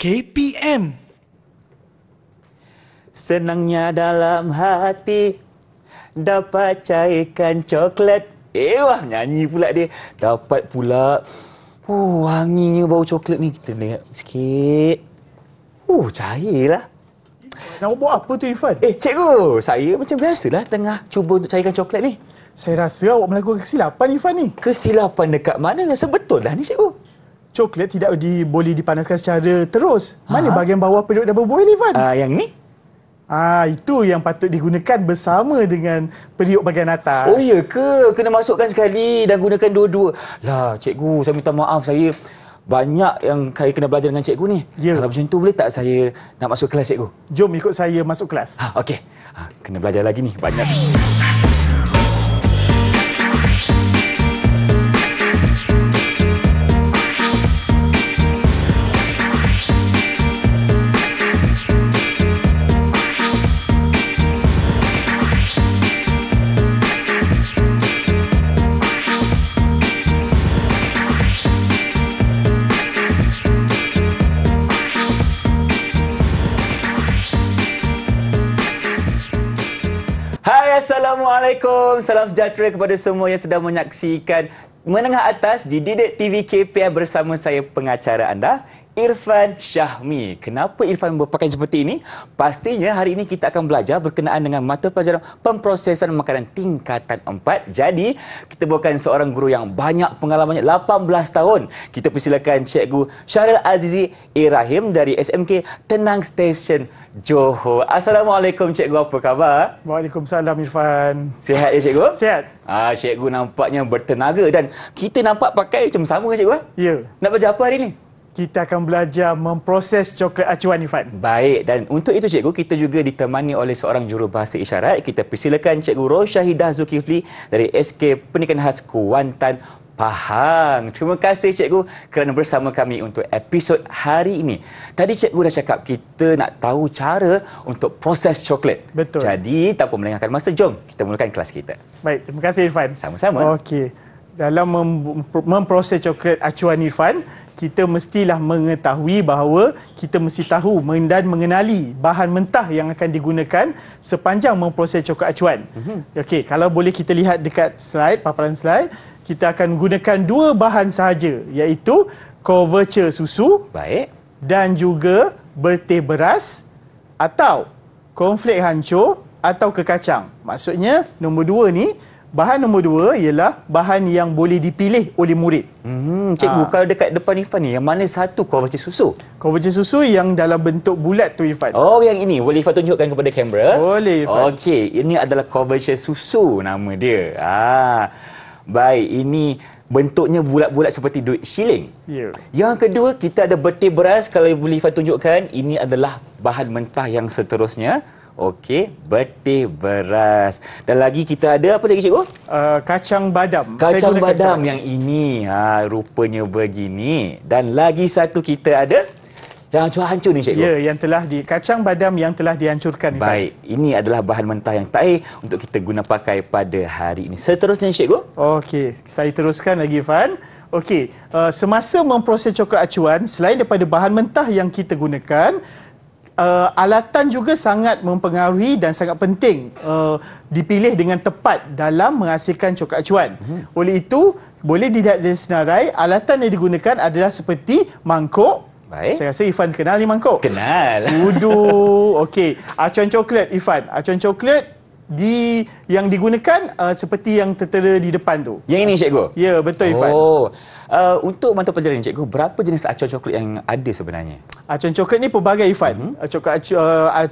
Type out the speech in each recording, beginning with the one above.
KPM. Senangnya dalam hati dapat cairkan coklat. Ewah eh, nyanyi pula dia. Dapat pula. Uh, wanginya bau coklat ni. Kita lihat sikit. Uh, cairlah. Nak buat apa tu Irfan? Eh, cikgu, saya macam biasalah tengah cuba untuk cairkan coklat ni. Saya rasa awak melakukan kesilapan Irfan ni. Kesilapan dekat mana? Sebetul lah ni cikgu coklat tidak di, boleh dipanaskan secara terus. Mana bahagian bawah periuk double boil ni, Fan? Uh, ah, yang ni? Ah, itu yang patut digunakan bersama dengan periuk bahagian atas. Oh, iya ke? Kena masukkan sekali dan gunakan dua-dua. Lah, cikgu, saya minta maaf. Saya banyak yang saya kena belajar dengan cikgu ni. Ya. Kalau macam tu, boleh tak saya nak masuk kelas, cikgu? Jom ikut saya masuk kelas. Ha, Okey. Ha, kena belajar lagi ni. Banyak. Hey. Assalamualaikum. Salam sejahtera kepada semua yang sedang menyaksikan Menengah Atas di Didik TV KPM bersama saya pengacara anda, Irfan Syahmi. Kenapa Irfan berpakaian seperti ini? Pastinya hari ini kita akan belajar berkenaan dengan mata pelajaran pemprosesan makanan tingkatan 4. Jadi, kita bawakan seorang guru yang banyak pengalamannya, 18 tahun. Kita persilakan Cikgu Syahril Azizi Irahim dari SMK Tenang Station Johor. Assalamualaikum Cikgu, apa khabar? Waalaikumsalam Irfan. Sihat ya Cikgu? Sihat. Ah, Cikgu nampaknya bertenaga dan kita nampak pakai macam sama kan Cikgu? Ya. Nak belajar apa hari ini? kita akan belajar memproses coklat acuan Ifan. Baik dan untuk itu cikgu kita juga ditemani oleh seorang juru bahasa isyarat. Kita persilakan cikgu Roshahidah Zulkifli dari SK Pendidikan Khas Kuantan Pahang. Terima kasih cikgu kerana bersama kami untuk episod hari ini. Tadi cikgu dah cakap kita nak tahu cara untuk proses coklat. Betul. Jadi tanpa melengahkan masa, jom kita mulakan kelas kita. Baik, terima kasih Irfan. Sama-sama. Okey dalam memproses coklat acuan Irfan, kita mestilah mengetahui bahawa kita mesti tahu dan mengenali bahan mentah yang akan digunakan sepanjang memproses coklat acuan. Mhm. Okey, kalau boleh kita lihat dekat slide, paparan slide, kita akan gunakan dua bahan sahaja iaitu coverture susu Baik. dan juga bertih beras atau konflik hancur atau kekacang. Maksudnya, nombor dua ni, Bahan nombor dua ialah bahan yang boleh dipilih oleh murid. Hmm, cikgu, ha. kalau dekat depan Ifan ni, yang mana satu kovacin susu? Kovacin susu yang dalam bentuk bulat tu Ifan. Oh, yang ini. Boleh Ifan tunjukkan kepada kamera? Boleh Ifan. Okey, ini adalah kovacin susu nama dia. Ah, Baik, ini bentuknya bulat-bulat seperti duit siling. Yeah. Yang kedua, kita ada beti beras. Kalau boleh Ifan tunjukkan, ini adalah bahan mentah yang seterusnya. Okey, betih beras. Dan lagi kita ada apa lagi cikgu? Uh, kacang badam. Kacang Saya badam kacang. yang ini. Ha, rupanya begini. Dan lagi satu kita ada yang hancur-hancur ni cikgu. Ya, yang telah di kacang badam yang telah dihancurkan Baik, Ifan. ini adalah bahan mentah yang tahi untuk kita guna pakai pada hari ini. Seterusnya cikgu? Okey, saya teruskan lagi Fan. Okey, uh, semasa memproses coklat acuan, selain daripada bahan mentah yang kita gunakan, uh, alatan juga sangat mempengaruhi dan sangat penting uh, dipilih dengan tepat dalam menghasilkan coklat cuan. Hmm. Oleh itu, boleh dilihat dari senarai, alatan yang digunakan adalah seperti mangkuk. Baik. Saya rasa Ifan kenal ni mangkuk. Kenal. Sudu. Okey. Acuan coklat, Ifan. Acuan coklat di yang digunakan uh, seperti yang tertera di depan tu. Yang ini cikgu. Ya, betul oh. Ifan. Oh. Uh, untuk mata pelajaran cikgu, berapa jenis acuan coklat yang ada sebenarnya? Acuan coklat ni pelbagai Ifan. Hmm. Coklat acuan uh,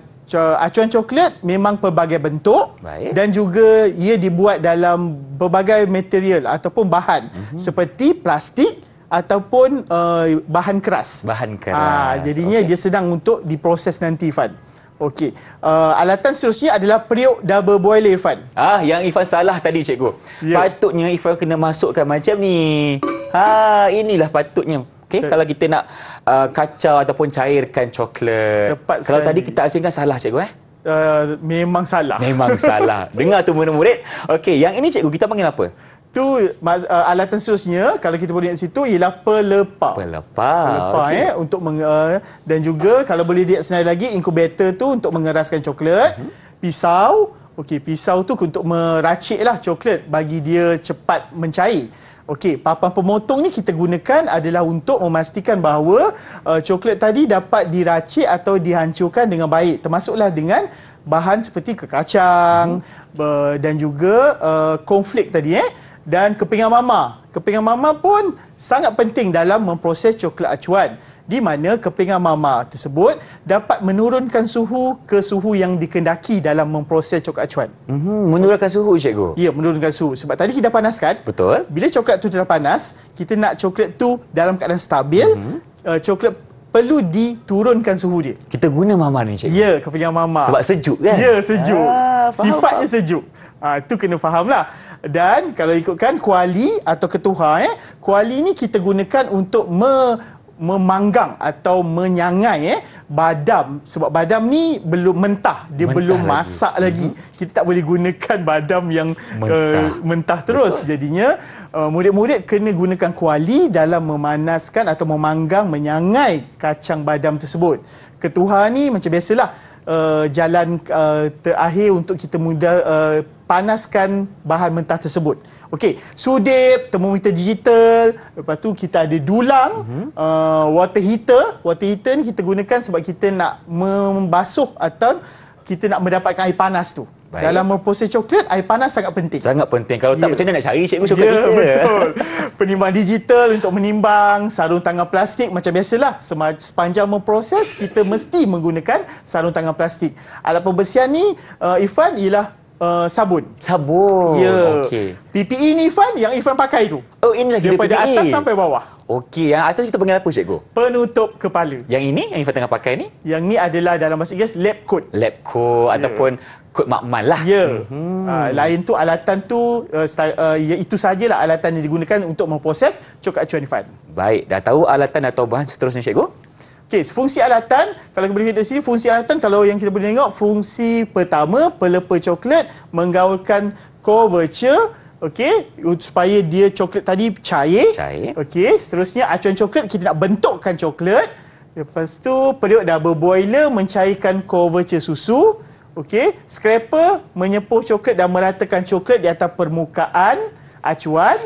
Acuan coklat memang pelbagai bentuk Baik. dan juga ia dibuat dalam berbagai material ataupun bahan mm -hmm. seperti plastik ataupun uh, bahan keras. Bahan ah, keras. Ah, jadinya okay. dia sedang untuk diproses nanti, Fad. Okey. Uh, alatan seterusnya adalah periuk double boiler Irfan. Ah yang Irfan salah tadi cikgu. Yeah. Patutnya Irfan kena masukkan macam ni. Ha inilah patutnya. Okey kalau kita nak uh, kacau ataupun cairkan coklat. Tepat kalau tadi kita asingkan salah cikgu eh? Uh, memang salah. Memang salah. Dengar tu murid-murid. Okey yang ini cikgu kita panggil apa? itu uh, eh, alat tensiusnya kalau kita boleh di situ ialah pelepah. Pelepah. Pelepah okay. eh untuk meng, uh, eh, dan juga kalau boleh dia senarai lagi incubator tu untuk mengeraskan coklat. Uh-huh. Pisau, okey pisau tu untuk meraciklah coklat bagi dia cepat mencair. Okey, papan pemotong ni kita gunakan adalah untuk memastikan bahawa uh, coklat tadi dapat diracik atau dihancurkan dengan baik termasuklah dengan bahan seperti kekacang hmm. uh, dan juga uh, konflik tadi eh dan kepingan mama. Kepingan mama pun sangat penting dalam memproses coklat acuan di mana kepingan mama tersebut dapat menurunkan suhu ke suhu yang dikendaki dalam memproses coklat acuan. Mm-hmm. Menurunkan suhu, cikgu? Ya, menurunkan suhu. Sebab tadi kita panaskan. Betul. Bila coklat tu dah panas, kita nak coklat tu dalam keadaan stabil, mm-hmm. coklat perlu diturunkan suhu dia. Kita guna mamar ni cikgu. Ya, punya mamar. Sebab sejuk kan? Ya, sejuk. Ah, faham, Sifatnya faham. sejuk. Ah ha, tu kena fahamlah. Dan kalau ikutkan kuali atau ketuhar eh, kuali ni kita gunakan untuk me, memanggang atau menyangai eh, badam sebab badam ni belum mentah dia mentah belum masak lagi, mhm. lagi. kita tak boleh gunakan badam yang eh, mentah, uh, mentah terus Betul. jadinya uh, murid-murid kena gunakan kuali dalam memanaskan atau memanggang menyangai kacang badam tersebut Ketua ni macam biasalah uh, jalan uh, terakhir untuk kita mudah uh, panaskan bahan mentah tersebut Okey, sudip, termometer digital, lepas tu kita ada dulang, mm-hmm. uh, water heater. Water heater ni kita gunakan sebab kita nak membasuh atau kita nak mendapatkan air panas tu. Baik. Dalam memproses coklat, air panas sangat penting. Sangat penting. Kalau tak ya. macam mana nak cari cikgu ya, coklat yeah, kita? betul. Penimbang digital untuk menimbang, sarung tangan plastik macam biasalah. Sepanjang memproses, kita mesti menggunakan sarung tangan plastik. Alat pembersihan ni, uh, Ifan, ialah Uh, sabun Sabun Ya yeah. okay. PPE ni Ifan Yang Ifan pakai tu Oh ini lagi Daripada PPE atas sampai bawah Okey Yang atas kita panggil apa cikgu? Penutup kepala Yang ini Yang Ifan tengah pakai ni Yang ni adalah dalam bahasa Inggeris Lab coat Lab coat yeah. Ataupun coat makmal lah Ya yeah. Mhm. uh, Lain tu alatan tu uh, style, uh, ya, Itu sajalah alatan yang digunakan Untuk memproses Cukat cuan Ifan Baik Dah tahu alatan atau bahan seterusnya cikgu? Okey, fungsi alatan, kalau boleh lihat di sini, fungsi alatan kalau yang kita boleh tengok, fungsi pertama, pelepa coklat menggaulkan coverture, okey, supaya dia coklat tadi cair. Cair. Okey, seterusnya acuan coklat, kita nak bentukkan coklat. Lepas tu, periuk double boiler mencairkan coverture susu. Okey, scraper menyepuh coklat dan meratakan coklat di atas permukaan acuan.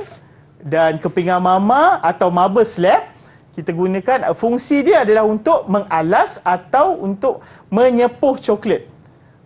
Dan kepingan mama atau marble slab kita gunakan uh, fungsi dia adalah untuk mengalas atau untuk menyepuh coklat.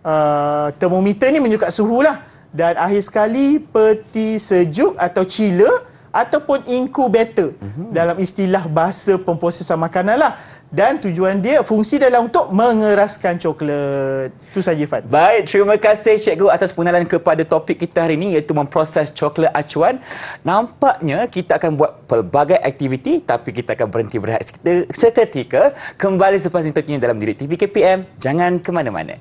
Uh, termometer ni menyukat suhu lah. Dan akhir sekali peti sejuk atau chiller ataupun incubator mm-hmm. dalam istilah bahasa pemprosesan makanan lah dan tujuan dia fungsi adalah untuk mengeraskan coklat. Itu saja Fat. Baik, terima kasih Cikgu atas pengenalan kepada topik kita hari ini iaitu memproses coklat acuan. Nampaknya kita akan buat pelbagai aktiviti tapi kita akan berhenti berehat seketika. Kembali selepas ini dalam diri TV KPM. Jangan ke mana-mana.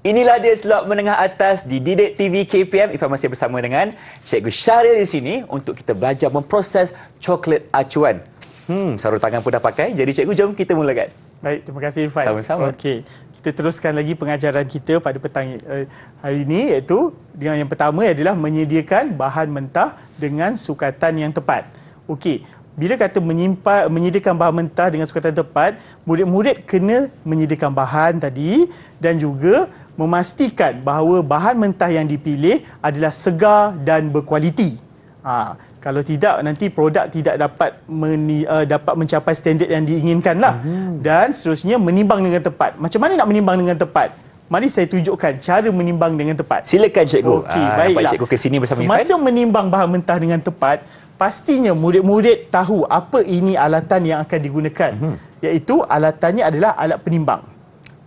Inilah dia slot menengah atas di Didik TV KPM. Informasi bersama dengan Cikgu Syahril di sini untuk kita belajar memproses coklat acuan. Hmm, sarung tangan pun dah pakai. Jadi Cikgu, jom kita mulakan. Baik, terima kasih Ifan. Sama-sama. Okey, kita teruskan lagi pengajaran kita pada petang eh, hari ini iaitu dengan yang pertama adalah menyediakan bahan mentah dengan sukatan yang tepat. Okey, bila kata menyimpan menyediakan bahan mentah dengan sukatan tepat murid-murid kena menyediakan bahan tadi dan juga memastikan bahawa bahan mentah yang dipilih adalah segar dan berkualiti ha, kalau tidak nanti produk tidak dapat meni, uh, dapat mencapai standard yang diinginkan lah mm-hmm. dan seterusnya menimbang dengan tepat macam mana nak menimbang dengan tepat Mari saya tunjukkan cara menimbang dengan tepat. Silakan cikgu. Okey, ah, baiklah. Nampak cikgu ke sini bersama Semasa menimbang bahan mentah dengan tepat, pastinya murid-murid tahu apa ini alatan yang akan digunakan uh-huh. iaitu alatannya adalah alat penimbang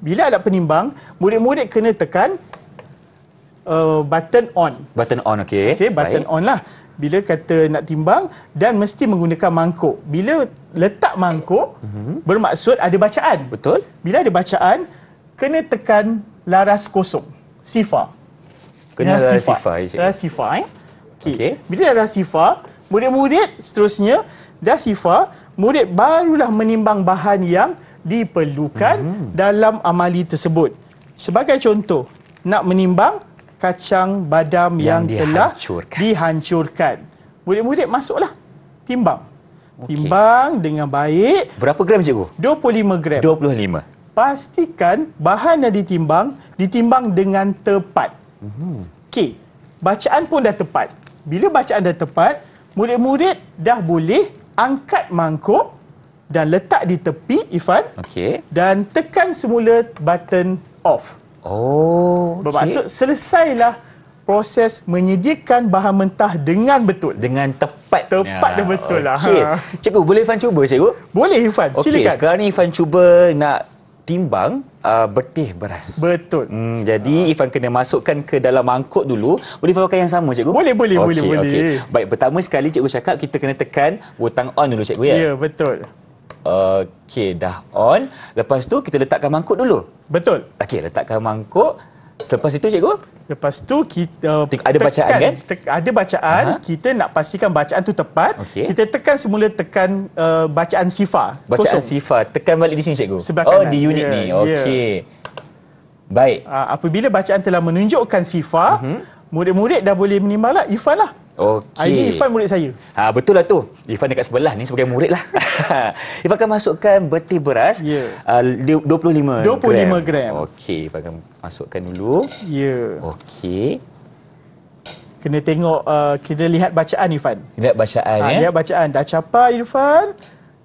bila alat penimbang murid-murid kena tekan uh, button on button on okey okey button Baik. on lah bila kata nak timbang dan mesti menggunakan mangkuk bila letak mangkuk uh-huh. bermaksud ada bacaan betul bila ada bacaan kena tekan laras kosong sifar kena laras sifar laras sifar, eh, eh? okey okay. bila laras sifar murid-murid seterusnya dah sifa murid barulah menimbang bahan yang diperlukan mm-hmm. dalam amali tersebut sebagai contoh nak menimbang kacang badam yang, yang telah dihancurkan. dihancurkan murid-murid masuklah timbang okay. timbang dengan baik berapa gram cikgu 25 gram 25 pastikan bahan yang ditimbang ditimbang dengan tepat mm-hmm. okey bacaan pun dah tepat bila bacaan dah tepat murid-murid dah boleh angkat mangkuk dan letak di tepi Ifan okay. dan tekan semula button off. Oh, okay. bermaksud selesailah proses menyediakan bahan mentah dengan betul dengan tepat tepat dan betul okay. lah. Cikgu boleh Ifan cuba cikgu? Boleh Ifan, silakan. Okey, sekarang ni Ifan cuba nak timbang uh, betih beras. Betul. Hmm, jadi uh. Ifan kena masukkan ke dalam mangkuk dulu. Boleh pakai yang sama cikgu? Boleh, boleh, okay, boleh, okay. boleh. Baik, pertama sekali cikgu cakap kita kena tekan butang on dulu cikgu ya. Ya, betul. Okey, dah on. Lepas tu kita letakkan mangkuk dulu. Betul. Okey, letakkan mangkuk. Selepas itu cikgu? Lepas tu kita uh, kan? Tek, ada tekan, bacaan kan? Te, ada bacaan, Aha. kita nak pastikan bacaan tu tepat. Okay. Kita tekan semula tekan uh, bacaan sifa. Bacaan kosong. sifa, tekan balik di sini cikgu. Sebelah oh, kanan. Oh di unit yeah. ni. Ya. Okey. Yeah. Baik. Uh, apabila bacaan telah menunjukkan sifa, uh-huh murid-murid dah boleh menimbang lah Ifan lah ah, Okey. Ini Ifan murid saya. Ha, betul lah tu. Ifan dekat sebelah ni sebagai murid lah. Ifan akan masukkan beti beras yeah. uh, 25, 25 gram. gram. Okey, Ifan akan masukkan dulu. Ya. Yeah. Okey. Kena tengok, uh, kena lihat bacaan Ifan. Kena lihat bacaan ha, ya. Lihat bacaan. Dah capai Ifan.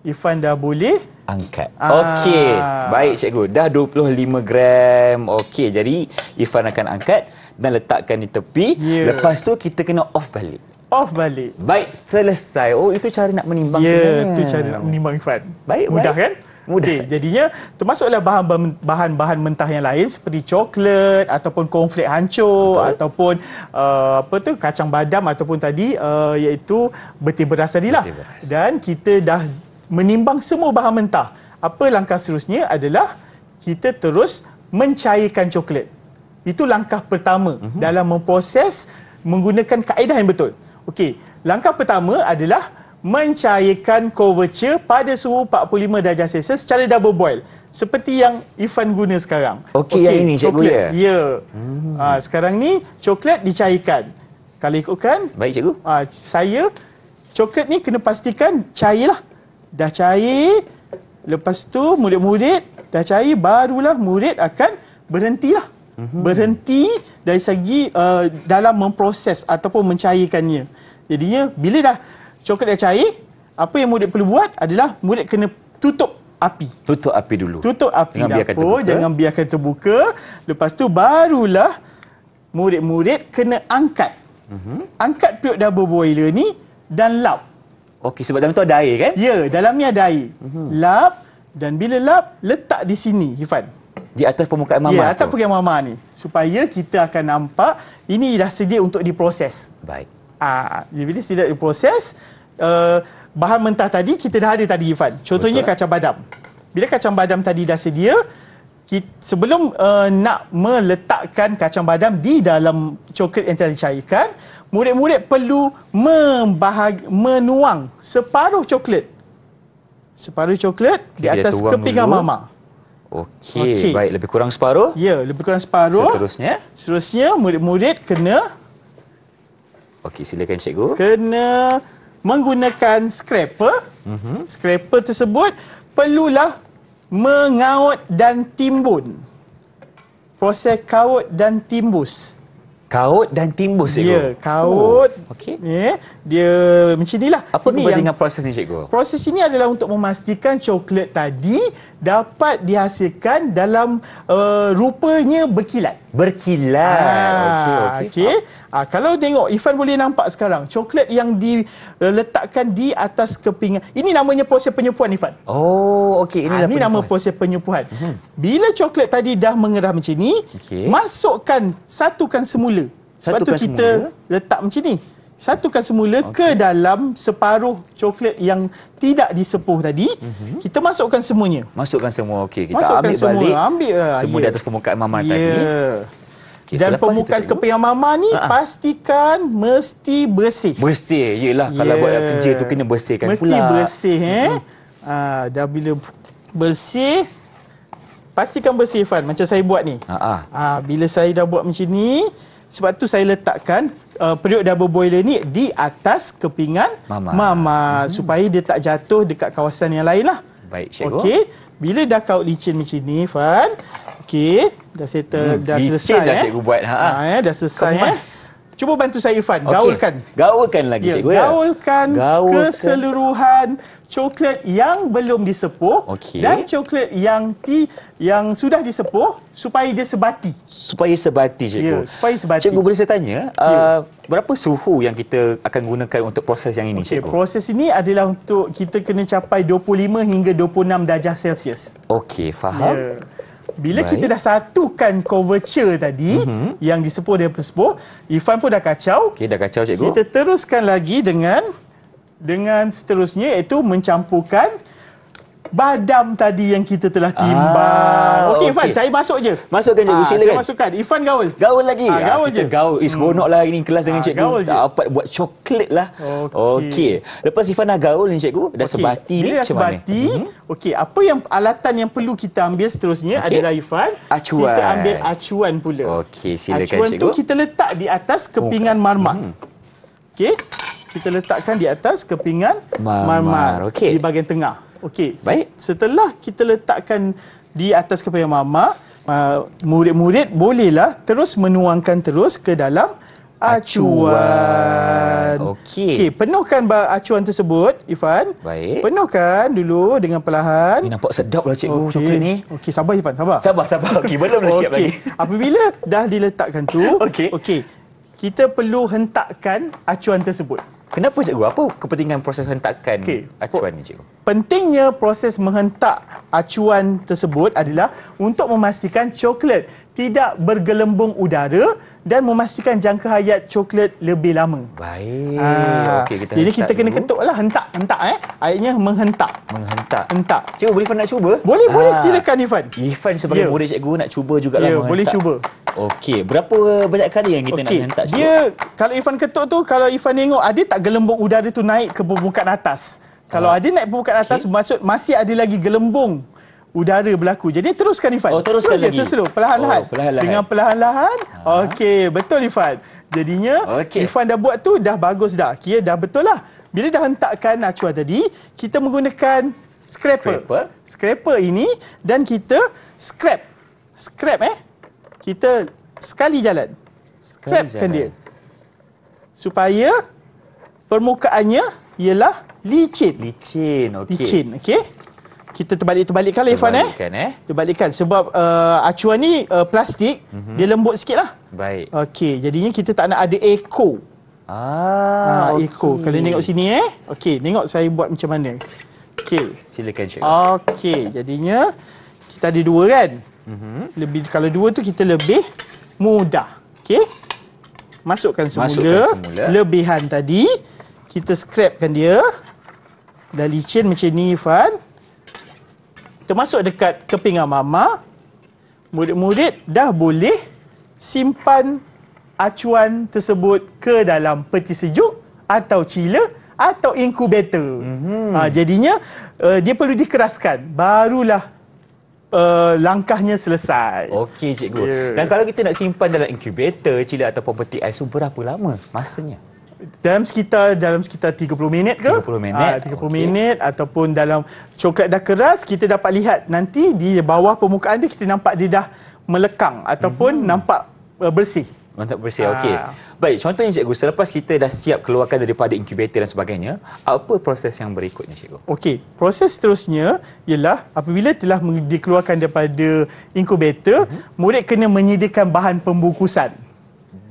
Ifan dah boleh angkat. Ah. Okey, baik cikgu. Dah 25 gram. Okey, jadi Ifan akan angkat dan letakkan di tepi. Yeah. Lepas tu kita kena off balik. Off balik. Baik, selesai. Oh, itu cara nak menimbang yeah, sebenarnya. Itu cara nak menimbang Ifan. Baik, mudah baik. kan? Mudah. Okay, jadinya termasuklah bahan-bahan mentah yang lain seperti coklat ataupun konflik hancur Betul. ataupun uh, apa tu kacang badam ataupun tadi uh, iaitu beti beras tadi lah. Dan kita dah menimbang semua bahan mentah. Apa langkah seterusnya adalah kita terus mencairkan coklat. Itu langkah pertama uh-huh. dalam memproses menggunakan kaedah yang betul. Okey, langkah pertama adalah mencairkan coverture pada suhu 45 darjah Celsius secara double boil seperti yang Ifan guna sekarang. Okey, okay, ini cikgu ya. Ya. Hmm. Ha, sekarang ni coklat dicairkan. Kalau ikutkan. Baik cikgu. Ha, saya coklat ni kena pastikan cairlah dah cair lepas tu murid-murid dah cair barulah murid akan berhentilah mm-hmm. berhenti dari segi uh, dalam memproses ataupun mencairkannya jadinya bila dah coklat dah cair apa yang murid perlu buat adalah murid kena tutup api tutup api dulu tutup api jangan dapur biarkan jangan biarkan terbuka lepas tu barulah murid-murid kena angkat mm-hmm. angkat periuk double boiler ni dan lap Okey, sebab dalam tu ada air kan? Ya, dalam ni ada air. Mm-hmm. Lap dan bila lap, letak di sini, Ifan. Di atas permukaan mama Ya, atas permukaan mama ni. Supaya kita akan nampak ini dah sedia untuk diproses. Baik. Ah, ha, bila sedia diproses, uh, bahan mentah tadi kita dah ada tadi, Ifan. Contohnya Betul. kacang badam. Bila kacang badam tadi dah sedia, kita, sebelum uh, nak meletakkan kacang badam di dalam coklat yang telah dicairkan, murid-murid perlu membahag- menuang separuh coklat. Separuh coklat okay, di atas kepingan dulu. mama. Okey, okay. baik. Lebih kurang separuh? Ya, lebih kurang separuh. Seterusnya? Seterusnya, murid-murid kena... Okey, silakan cikgu. Kena menggunakan scraper. Mm-hmm. Scraper tersebut perlulah mengaut dan timbun. Proses kaut dan timbus. Kaut dan timbus, cikgu? Ya, kaut. Oh, okay. ya, dia macam inilah. Apa ini kebandingan yang, proses ni cikgu? Proses ini adalah untuk memastikan coklat tadi dapat dihasilkan dalam uh, rupanya berkilat berkilat. Ah, okey okey. Ah. kalau tengok Ifan boleh nampak sekarang coklat yang diletakkan eh, di atas keping. Ini namanya proses penyupuan Ifan. Oh okey ah, ini ah, nama proses penyupuan. Hmm. Bila coklat tadi dah mengerah macam ni, okay. masukkan satukan semula. Satukan Sebab tu kita semula. letak macam ni satukan semula okay. ke dalam separuh coklat yang tidak disepuh tadi mm-hmm. kita masukkan semuanya masukkan semua okey kita masukkan ambil semua, balik ambil uh, semua yeah. di ya. atas permukaan mama yeah. tadi ya. Okay, Dan permukaan kepingan mama ni Ha-ha. pastikan mesti bersih. Bersih, yelah. Yeah. Kalau ya. buat kerja tu kena bersihkan mesti pula. Mesti bersih eh. Mm-hmm. Aa, ah, dah bila bersih, pastikan bersih Fan. Macam saya buat ni. Aa, ah, bila saya dah buat macam ni, sebab tu saya letakkan uh, periuk double boiler ni di atas kepingan mama, mama hmm. supaya dia tak jatuh dekat kawasan yang lain lah baik cikgu okey bila dah kau licin macam ni Fan okey dah settle hmm, dah selesai dah eh. buat ha, ha eh, dah selesai Kemas. eh Cuba bantu saya Irfan, okay. gaulkan. Gaulkan lagi ya, cikgu ya. Gaulkan, gaulkan keseluruhan coklat yang belum disepuh okay. dan coklat yang ti yang sudah disepuh supaya dia sebati. Supaya sebati cikgu. Ya, supaya sebati. Cikgu boleh saya tanya, ya. uh, berapa suhu yang kita akan gunakan untuk proses yang ini okay. cikgu? Proses ini adalah untuk kita kena capai 25 hingga 26 darjah Celsius. Okey, faham. Ya bila Baik. kita dah satukan coverture tadi uh-huh. yang disepuh dia persepuh, Ifan pun dah kacau. Okey, dah kacau cikgu. Kita teruskan lagi dengan dengan seterusnya iaitu mencampurkan badam tadi yang kita telah ah, timbang. Ah, Okey Ifan, saya masuk je. Masukkan je, ah, silakan. Saya masukkan. Ifan gaul. Gaul lagi. Ah, gaul ah, je. Gaul. Is eh, hmm. lah ini kelas dengan ah, cikgu. Gaul tak je. dapat buat coklat lah. Okey. Okay. Lepas Ifan dah gaul ni cikgu, dah okay. sebati Bila ni dah macam sebati. Mm-hmm. Okey, apa yang alatan yang perlu kita ambil seterusnya okay. adalah Ifan. Acuan. Kita ambil acuan pula. Okey, silakan acuan cikgu. Acuan tu kita letak di atas kepingan oh. marmak. hmm Okey. Kita letakkan di atas kepingan marmar. marmar. Okey. Di bahagian tengah. Okey. Baik. Setelah kita letakkan di atas kepala mama, murid-murid bolehlah terus menuangkan terus ke dalam acuan. acuan. Okey. Okey, penuhkan acuan tersebut, Ifan. Baik. Penuhkan dulu dengan perlahan. Ini nampak sedaplah cikgu okay. coklat ni. Okey, sabar Ifan, sabar. Sabar, sabar. Okey, belum dah okay. siap lagi. Apabila dah diletakkan tu, okey. Okey. Kita perlu hentakkan acuan tersebut. Kenapa cikgu? Apa kepentingan proses hentakan okay. acuan ni cikgu? Pentingnya proses menghentak acuan tersebut adalah untuk memastikan coklat tidak bergelembung udara dan memastikan jangka hayat coklat lebih lama. Baik. Ah. Okey kita. Jadi kita kena ketuklah hentak hentak eh. Airnya menghentak. Menghentak. Hentak. Cikgu boleh Ifan nak cuba? Boleh boleh ah. silakan Ifan. Ifan sebagai yeah. murid cikgu nak cuba jugaklah yeah, menghentak. Ya, boleh cuba. Okey, berapa banyak kali yang kita okay. nak hentak cikgu? Dia kalau Ifan ketuk tu kalau Ifan tengok ada tak gelembung udara tu naik ke permukaan atas? Kalau ah. ada naik permukaan atas okay. maksud masih ada lagi gelembung udara berlaku. Jadi teruskan Ifan. Oh, teruskan Terus lagi. Terus slow, perlahan-lahan. Oh, perlahan Dengan perlahan-lahan. Ha. Okey, betul Ifan. Jadinya okay. Ifan dah buat tu dah bagus dah. Kira dah betul lah. Bila dah hentakkan acuan tadi, kita menggunakan scraper. Scraper, scraper ini dan kita scrap. Scrap eh. Kita sekali jalan. Scrap kan dia. Supaya permukaannya ialah licin. Licin, okey. Licin, okey kita terbalik-terbalikkan lah Irfan eh. eh. Terbalikkan sebab uh, acuan ni uh, plastik mm-hmm. dia lembut sikit lah. Baik. Okey jadinya kita tak nak ada echo. Ah, ah echo. Okay. Kalau tengok sini eh. Okey tengok saya buat macam mana. Okey. Silakan cikgu. Okey jadinya kita ada dua kan. Mm-hmm. Lebih Kalau dua tu kita lebih mudah. Okey. Masukkan semula. Masukkan semula. Lebihan tadi. Kita scrapkan dia. Dah licin macam ni Irfan termasuk dekat kepingan mama, murid-murid dah boleh simpan acuan tersebut ke dalam peti sejuk atau chiller atau incubator. Mm -hmm. ha, jadinya uh, dia perlu dikeraskan barulah uh, langkahnya selesai. Okey cikgu. Yeah. Dan kalau kita nak simpan dalam inkubator, chiller ataupun peti ais berapa lama masanya? dalam sekitar dalam sekitar 30 minit ke 30 minit ha, 30 okay. minit ataupun dalam coklat dah keras kita dapat lihat nanti di bawah permukaan dia kita nampak dia dah melekang ataupun mm-hmm. nampak uh, bersih nampak bersih ha. okey ah. baik contohnya cikgu selepas kita dah siap keluarkan daripada inkubator dan sebagainya apa proses yang berikutnya cikgu okey proses seterusnya ialah apabila telah dikeluarkan daripada inkubator mm-hmm. murid kena menyediakan bahan pembungkusan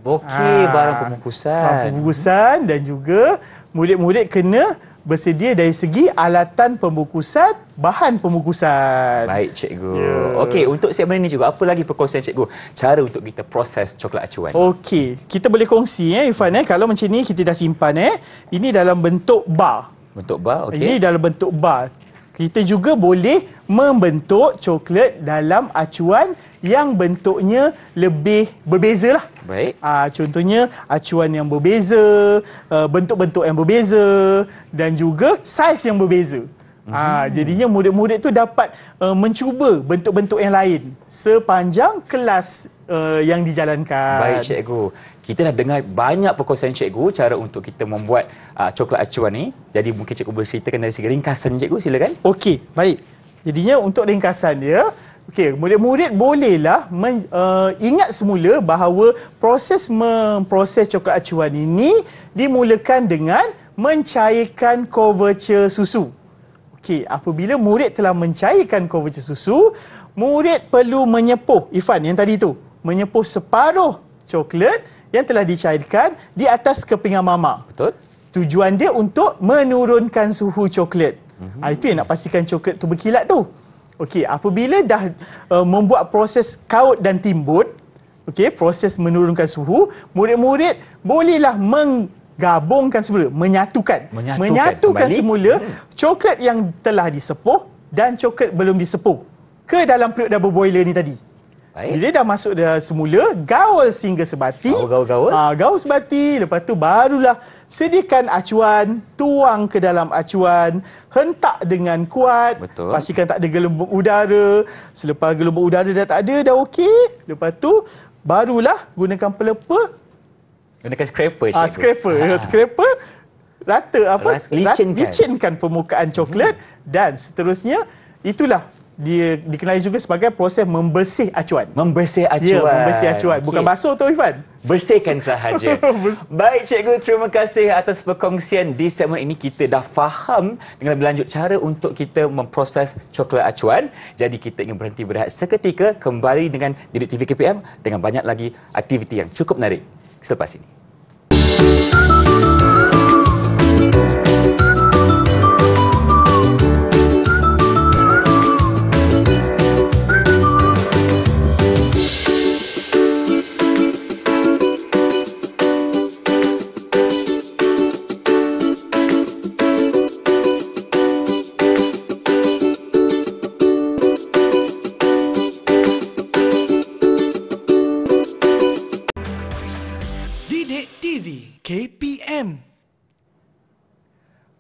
Okey, ha. barang pembungkusan. Ha, pembungkusan dan juga murid-murid kena bersedia dari segi alatan pembungkusan, bahan pembungkusan. Baik, cikgu. Yeah. Okey, untuk segmen ini juga, apa lagi perkongsian cikgu? Cara untuk kita proses coklat acuan. Okey, kita boleh kongsi, eh, Ifan. Eh. Kalau macam ni, kita dah simpan. Eh. Ini dalam bentuk bar. Bentuk bar, okey. Ini dalam bentuk bar kita juga boleh membentuk coklat dalam acuan yang bentuknya lebih berbeza lah. Baik. Ha, contohnya acuan yang berbeza, eh, bentuk-bentuk yang berbeza dan juga saiz yang berbeza. Ha, jadinya murid-murid tu dapat uh, mencuba bentuk-bentuk yang lain sepanjang kelas uh, yang dijalankan. Baik, Cikgu kita dah dengar banyak perkongsian cikgu cara untuk kita membuat uh, coklat acuan ni. Jadi mungkin cikgu boleh ceritakan dari segi ringkasan cikgu silakan. Okey, baik. Jadinya untuk ringkasan dia, okey, murid-murid bolehlah men, uh, ingat semula bahawa proses memproses coklat acuan ini dimulakan dengan mencairkan coverture susu. Okey, apabila murid telah mencairkan coverture susu, murid perlu menyepuh Ifan yang tadi tu, menyepuh separuh coklat yang telah dicairkan di atas kepingan mama. Betul. Tujuan dia untuk menurunkan suhu coklat. Mm-hmm. Ha, itu yang nak pastikan coklat tu berkilat tu. Okey, apabila dah uh, membuat proses kaut dan timbun, okey, proses menurunkan suhu, murid-murid bolehlah menggabungkan semula, menyatukan, menyatukan, menyatukan semula hmm. coklat yang telah disepuh dan coklat belum disepuh ke dalam periuk double boiler ni tadi. Baik. Dia dah masuk dah semula gaul sehingga sebati. Gaul, gaul gaul. Ah, gaul sebati. Lepas tu barulah sediakan acuan, tuang ke dalam acuan, hentak dengan kuat. Betul. Pastikan tak ada gelembung udara. Selepas gelembung udara dah tak ada, dah okey. Lepas tu barulah gunakan pelepa. Gunakan scraper. Ah, scraper. Ha. Scraper. Rata apa? Licinkan. Licinkan permukaan coklat. Hmm. Dan seterusnya, itulah dia dikenali juga sebagai proses membersih acuan. Membersih ya, acuan. Ya, membersih acuan. Bukan okay. basuh tu, Ifan. Bersihkan sahaja. Baik, cikgu. Terima kasih atas perkongsian di segmen ini. Kita dah faham dengan lebih lanjut cara untuk kita memproses coklat acuan. Jadi, kita ingin berhenti berehat seketika kembali dengan Direktivi KPM dengan banyak lagi aktiviti yang cukup menarik selepas ini.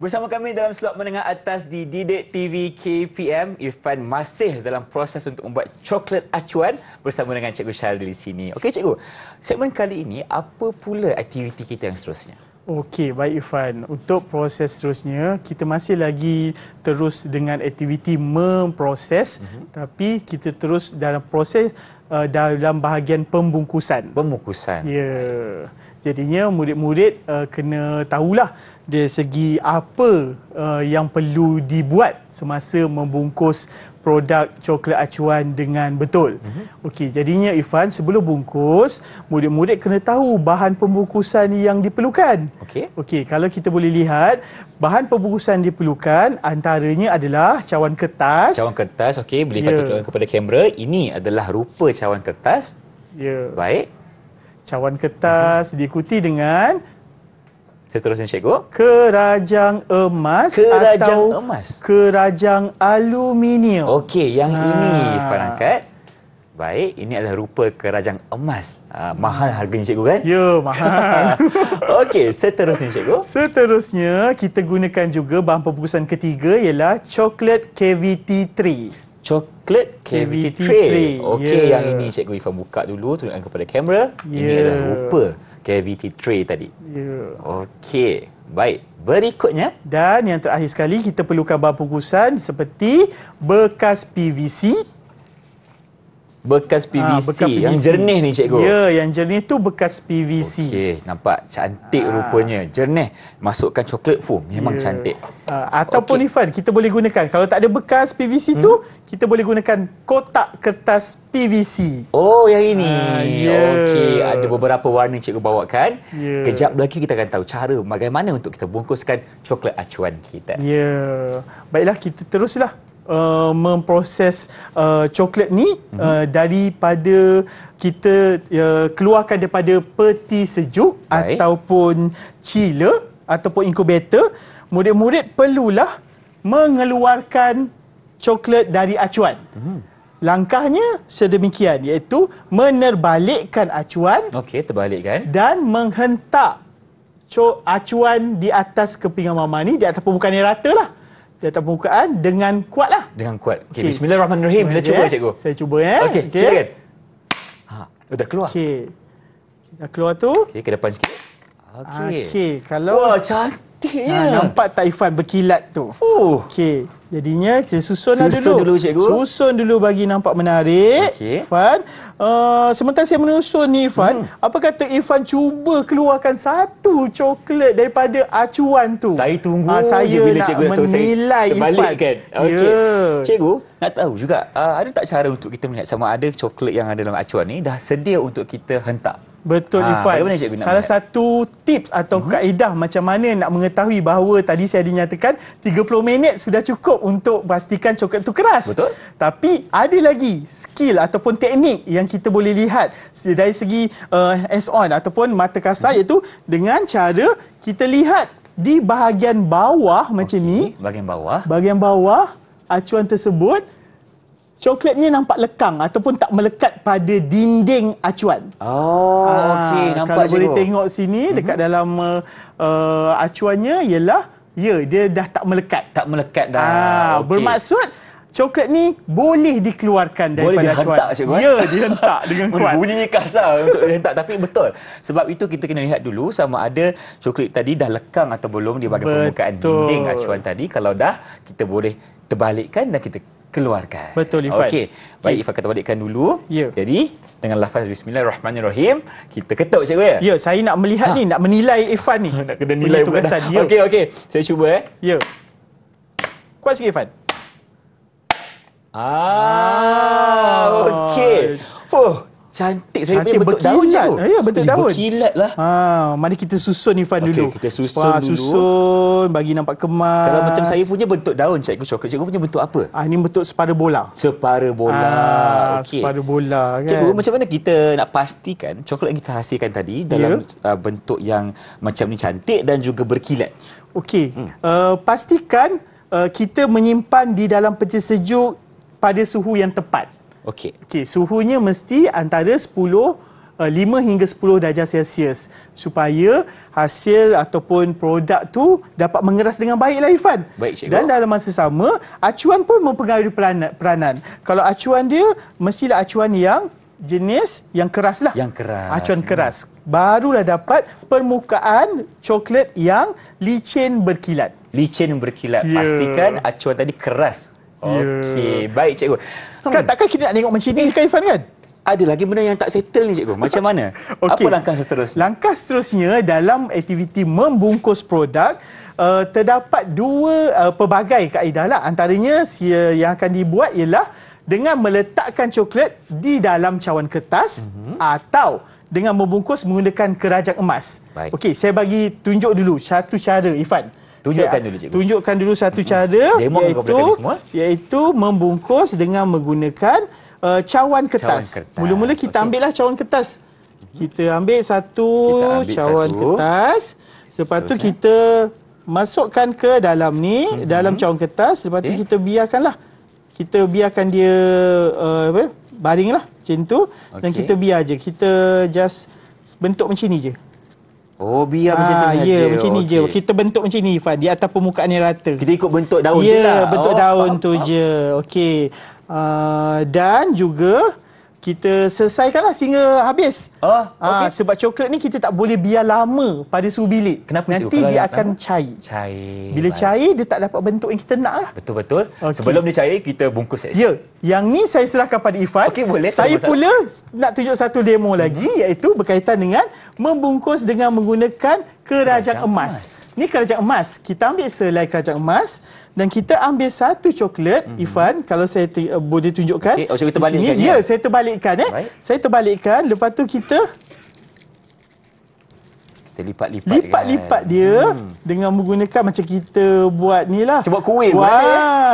Bersama kami dalam slot menengah atas di Didik TV KPM, Irfan masih dalam proses untuk membuat coklat acuan bersama dengan Cikgu Syahril di sini. Okey Cikgu, segmen kali ini apa pula aktiviti kita yang seterusnya? Okey, baik Irfan. Untuk proses seterusnya, kita masih lagi terus dengan aktiviti memproses mm-hmm. tapi kita terus dalam proses uh, dalam bahagian pembungkusan. Pembungkusan. Ya. Yeah. Jadinya murid-murid uh, kena tahulah dari segi apa uh, yang perlu dibuat semasa membungkus produk coklat acuan dengan betul. Mm-hmm. Okey, jadinya Ifan sebelum bungkus, murid-murid kena tahu bahan pembungkusan yang diperlukan. Okey. Okey, kalau kita boleh lihat, bahan pembungkusan diperlukan antaranya adalah cawan kertas. Cawan kertas, okey, boleh yeah. tunjukkan kepada kamera. Ini adalah rupa cawan kertas. Ya. Yeah. Baik. Cawan kertas mm-hmm. diikuti dengan Seterusnya cikgu. Kerajang emas kerajang atau emas. kerajang aluminium. Okey, yang ha. ini Fan angkat. Baik, ini adalah rupa kerajang emas. Ha, mahal harganya cikgu kan? Ya, mahal. Okey, seterusnya cikgu. Seterusnya, kita gunakan juga bahan perbukusan ketiga ialah coklat KVT3. Coklat KVT3. KVT3. Okey, yeah. yang ini cikgu Ifan buka dulu, tunjukkan kepada kamera. Yeah. Ini ya. adalah rupa kvt tray tadi. Yeah. Okey, baik. Berikutnya. Dan yang terakhir sekali, kita perlukan bahan pengkhususan seperti bekas PVC. Bekas PVC. Ah, ha, bekas PVC Yang jernih ni cikgu Ya yang jernih tu bekas PVC Okey nampak cantik ha. rupanya Jernih masukkan coklat foam Memang ya. cantik ha, Ataupun okay. Ifan kita boleh gunakan Kalau tak ada bekas PVC hmm? tu Kita boleh gunakan kotak kertas PVC Oh yang ini ha, ya. Okey ada beberapa warna cikgu bawakan ya. Kejap lagi kita akan tahu cara Bagaimana untuk kita bungkuskan coklat acuan kita Ya Baiklah kita teruslah uh, memproses uh, coklat ni uh-huh. uh, daripada kita uh, keluarkan daripada peti sejuk Baik. ataupun chiller ataupun inkubator murid-murid perlulah mengeluarkan coklat dari acuan. Uh-huh. Langkahnya sedemikian iaitu menerbalikkan acuan okey terbalikkan dan menghentak co- acuan di atas kepingan mama ni di atas bukan yang rata lah di atas permukaan dengan kuatlah. Dengan kuat. Okay. Okay. Bismillahirrahmanirrahim. Bila cuba, ya. cikgu. Saya cuba, ya. Okey, okay. silakan. Ha. Sudah keluar. Okay. Dah keluar tu. Okey, ke depan sikit. Okey. Okay. Kalau... Wah, cantik. Cantik. Ha, ya. nampak tak Ifan berkilat tu? Uh. Okey. Jadinya kita susun, lah susun dulu. Susun dulu cikgu. Susun dulu bagi nampak menarik. Okay. Ifan. Uh, sementara saya menusun ni Ifan. Hmm. Apa kata Ifan cuba keluarkan satu coklat daripada acuan tu? Saya tunggu uh, saya je bila cikgu nak menilai Ifan. Saya Okay. Yeah. Cikgu nak tahu juga uh, ada tak cara untuk kita melihat sama ada coklat yang ada dalam acuan ni dah sedia untuk kita hentak? Betul ha, ah, Ifat. Salah melihat? satu tips atau uh-huh. kaedah macam mana nak mengetahui bahawa tadi saya dinyatakan 30 minit sudah cukup untuk pastikan coklat itu keras. Betul. Tapi ada lagi skill ataupun teknik yang kita boleh lihat dari segi uh, eh, as on ataupun mata kasar uh-huh. iaitu dengan cara kita lihat di bahagian bawah okay. macam ni. Bahagian bawah. Bahagian bawah acuan tersebut coklatnya nampak lekang ataupun tak melekat pada dinding acuan. Oh, uh, okey nampak kalau boleh tengok sini uh-huh. dekat dalam uh, uh, acuannya ialah ya dia dah tak melekat, tak melekat dah. Ah, okay. Bermaksud coklat ni boleh dikeluarkan daripada boleh dihentak, acuan. Cikgu, eh? ya, dihentak dengan kuat. Bunyinya kasar lah untuk dihentak tapi betul. Sebab itu kita kena lihat dulu sama ada coklat tadi dah lekang atau belum di bahagian permukaan dinding acuan tadi. Kalau dah kita boleh terbalikkan dan kita keluarkan. Betul Ifan. Okey. Baik Ifan kata balikkan dulu. Ya. Jadi dengan lafaz bismillahirrahmanirrahim kita ketuk cikgu ya. Ya, saya nak melihat ha. ni, nak menilai Ifan ni. nak kena nilai pula. Ya. Okey okey. Saya cuba eh. Ya. Kuat sikit Ifan. Ah, ah okey. Fuh. Cantik saya punya bentuk daun tu. Ya, ya bentuk Ih, eh, daun. Berkilat lah. Ha, mana kita susun ni Fan okay, dulu. Kita susun Wah, dulu. Susun, bagi nampak kemas. Kalau macam saya punya bentuk daun, cikgu coklat. Cikgu punya bentuk apa? Ah, ha, ini bentuk separa bola. Separa bola. Ha, ah, okay. Separa bola kan. Cikgu, macam mana kita nak pastikan coklat yang kita hasilkan tadi ya. dalam uh, bentuk yang macam ni cantik dan juga berkilat? Okey. Hmm. Uh, pastikan uh, kita menyimpan di dalam peti sejuk pada suhu yang tepat. Okey. Okey, suhunya mesti antara 10 uh, 5 hingga 10 darjah Celsius supaya hasil ataupun produk tu dapat mengeras dengan baik lah Irfan. Baik, Cikgu. Dan dalam masa sama, acuan pun mempengaruhi peranan. Kalau acuan dia, mestilah acuan yang jenis yang keras lah. Yang keras. Acuan hmm. keras. Barulah dapat permukaan coklat yang licin berkilat. Licin berkilat. Yeah. Pastikan acuan tadi keras. Okey, ya. baik cikgu. Hmm. Kan takkan kita nak tengok macam ni kan Irfan kan? Ada lagi benda yang tak settle ni cikgu. Macam mana? okay. Apa langkah seterusnya? Langkah seterusnya dalam aktiviti membungkus produk Uh, terdapat dua uh, pelbagai kaedah lah. Antaranya sia, yang akan dibuat ialah dengan meletakkan coklat di dalam cawan kertas mm-hmm. atau dengan membungkus menggunakan kerajak emas. Okey, saya bagi tunjuk dulu satu cara, Ifan. Tunjukkan dulu cikgu. Tunjukkan dulu satu hmm. cara Demo iaitu iaitu membungkus dengan menggunakan uh, cawan kertas. Mula-mula kita okay. ambillah cawan kertas. Hmm. Kita ambil satu kita ambil cawan satu. kertas. Lepas tu kita masukkan ke dalam ni, -hmm. dalam cawan kertas. Lepas okay. kita biarkanlah. Kita biarkan dia uh, apa? Baringlah macam tu okay. dan kita biar je. Kita just bentuk macam ni je. Oh biar ha, macam tu ah, Ya sahaja. macam ni okay. je Kita bentuk macam ni Fad Di atas permukaan yang rata Kita ikut bentuk daun ya, je lah Ya bentuk oh, daun up, tu up. je Okay uh, ah, Dan juga kita selesaikanlah sehingga habis. Oh, ah, ah, okay. sebab coklat ni kita tak boleh biar lama pada suhu bilik. Kenapa Nanti dia akan lama? cair. Cair. Bila baik. cair dia tak dapat bentuk yang kita nak lah. Betul betul. Okay. Sebelum dia cair kita bungkus eksis. Ya, yang ni saya serahkan pada Ifan. Okay, boleh. Saya Terima pula masalah. nak tunjuk satu demo hmm. lagi iaitu berkaitan dengan membungkus dengan menggunakan kerajang, kerajang emas. emas. Ni kerajang emas. Kita ambil selai kerajang emas dan kita ambil satu coklat mm -hmm. Ifan kalau saya te eh, boleh tunjukkan okey oh, kita balikkan ya? ya saya terbalikkan eh saya terbalikkan lepas tu kita lipat-lipat lipat, -lipat kan? dia hmm. dengan menggunakan macam kita buat ni lah cuba kuih wah eh.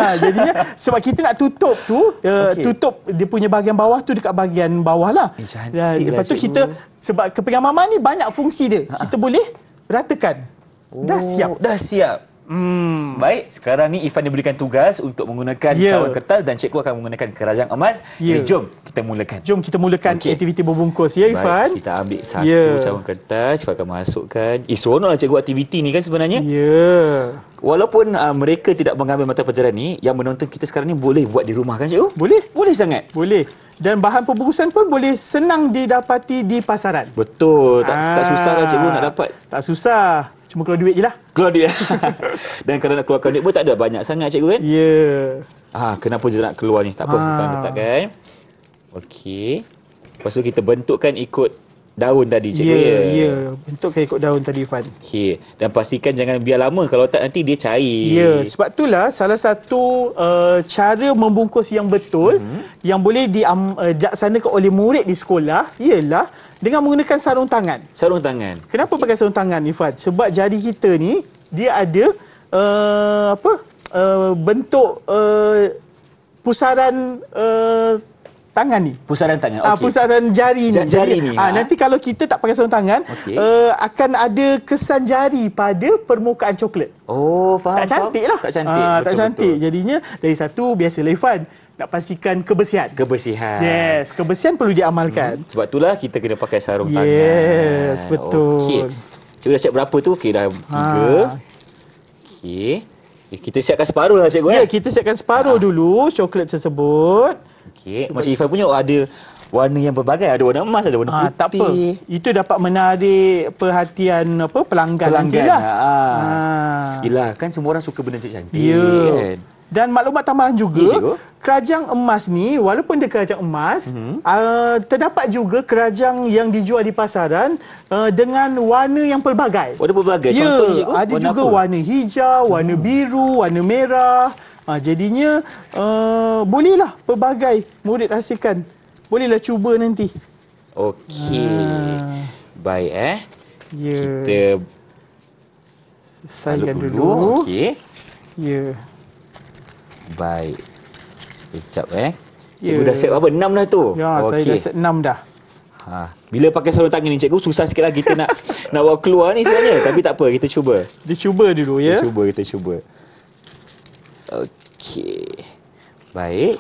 kan? jadinya sebab kita nak tutup tu eh, okay. tutup dia punya bahagian bawah tu dekat bahagian bawah lah eh, uh, lepas tu kita sebab kepingan mama ni banyak fungsi dia ha -ha. kita boleh ratakan oh, dah siap dah siap Hmm. Baik, sekarang ni Ifan diberikan tugas untuk menggunakan yeah. cawan kertas dan cikgu akan menggunakan kerajang emas. Yeah. Jadi jom kita mulakan. Jom kita mulakan okay. aktiviti berbungkus ya Ifan. Baik, kita ambil satu yeah. cawan kertas, cikgu akan masukkan. Eh, seronoklah cikgu aktiviti ni kan sebenarnya. Ya. Yeah. Walaupun uh, mereka tidak mengambil mata pelajaran ni, yang menonton kita sekarang ni boleh buat di rumah kan cikgu? Boleh. Boleh sangat. Boleh. Dan bahan pembungkusan pun boleh senang didapati di pasaran. Betul. Tak, tak ah. susah lah cikgu nak dapat. Tak susah. Cuma keluar duit je lah. Keluar duit. Dan kalau nak keluarkan duit pun tak ada banyak sangat cikgu kan? Ya. Yeah. Ah, kenapa dia nak keluar ni? Tak apa, ha. letak kan. Okey. Lepas tu kita bentukkan ikut daun tadi cikgu. Ya, yeah, Yeah. Yeah. Bentukkan ikut daun tadi Fan. Okey. Dan pastikan jangan biar lama. Kalau tak nanti dia cair. Ya, yeah. sebab itulah salah satu uh, cara membungkus yang betul. Mm-hmm. Yang boleh diam, uh, oleh murid di sekolah. Ialah dengan menggunakan sarung tangan. Sarung tangan. Kenapa okay. pakai sarung tangan ni Fad? Sebab jari kita ni dia ada uh, apa? Uh, bentuk uh, pusaran uh, tangan ni pusaran tangan ah, okey ah pusaran jari ni jari ni ah, ah nanti kalau kita tak pakai sarung tangan okay. uh, eh, akan ada kesan jari pada permukaan coklat oh faham tak cantiklah tak cantik ah, betul, tak cantik betul. jadinya dari satu biasa lefan nak pastikan kebersihan kebersihan yes kebersihan perlu diamalkan hmm. sebab itulah kita kena pakai sarung yes, tangan yes betul okey kita dah siap berapa tu okey dah tiga ah. okey eh, kita siapkan separuh lah cikgu. Ya, eh? kita siapkan separuh ha. dulu coklat tersebut. Okey. Macam Ifan punya oh, ada warna yang berbagai. Ada warna emas, ada warna ha, putih. Tak apa. Itu dapat menarik perhatian apa pelanggan. Pelanggan. Ha. ha. Yelah, kan semua orang suka benda cantik-cantik. Ya. Kan? Dan maklumat tambahan juga, ya, kerajang emas ni, walaupun dia kerajang emas, mm-hmm. uh, terdapat juga kerajang yang dijual di pasaran uh, dengan warna yang pelbagai. Warna pelbagai? Ya, Contohnya, cikgu, ada warna juga apa? warna hijau, warna hmm. biru, warna merah. Ha, jadinya uh, bolehlah pelbagai murid rasakan. Bolehlah cuba nanti. Okey. Ha. Baik eh. Ya. Kita selesaikan dulu. dulu. Okey. Ya. Baik. Kejap eh. eh. Ya. Cikgu dah set apa? Enam dah tu? Ya, okay. saya dah set enam dah. Ha. Bila pakai sarung tangan ni cikgu, susah sikit lagi kita nak, nak bawa keluar ni sebenarnya. Tapi tak apa, kita cuba. Kita cuba dulu ya. Kita cuba, kita cuba. Okey. Baik.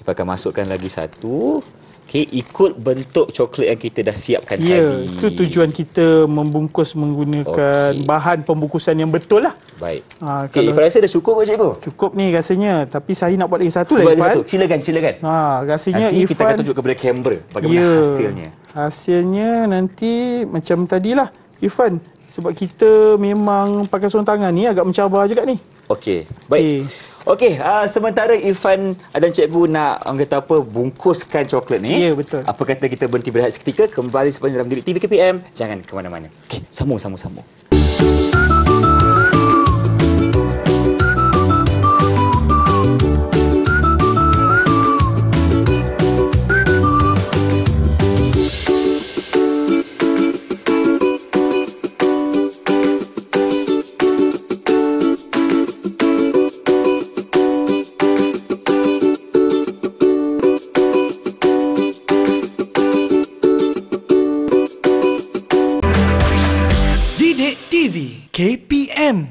Kita akan masukkan lagi satu. Okey, ikut bentuk coklat yang kita dah siapkan ya, tadi. Ya, itu tujuan kita membungkus menggunakan okay. bahan pembungkusan yang betul lah. Baik. Ha, okay, kalau rasa dah cukup ke cikgu? Cukup ni rasanya. Tapi saya nak buat lagi satu lah, Ifan. Satu. Silakan, silakan. Ha, rasanya nanti Ifan, kita akan tunjuk kepada kamera bagaimana ya, hasilnya. Hasilnya nanti macam tadilah. Ifan, sebab kita memang pakai sorang tangan ni agak mencabar juga ni. Okey, baik. Okay. Okey, uh, sementara Irfan dan Cikgu nak orang kata apa bungkuskan coklat ni. Ya, yeah, betul. Apa kata kita berhenti berehat seketika kembali sepanjang dalam diri TV KPM. Jangan ke mana-mana. Okey, sambung, sambung, sambung. KPM.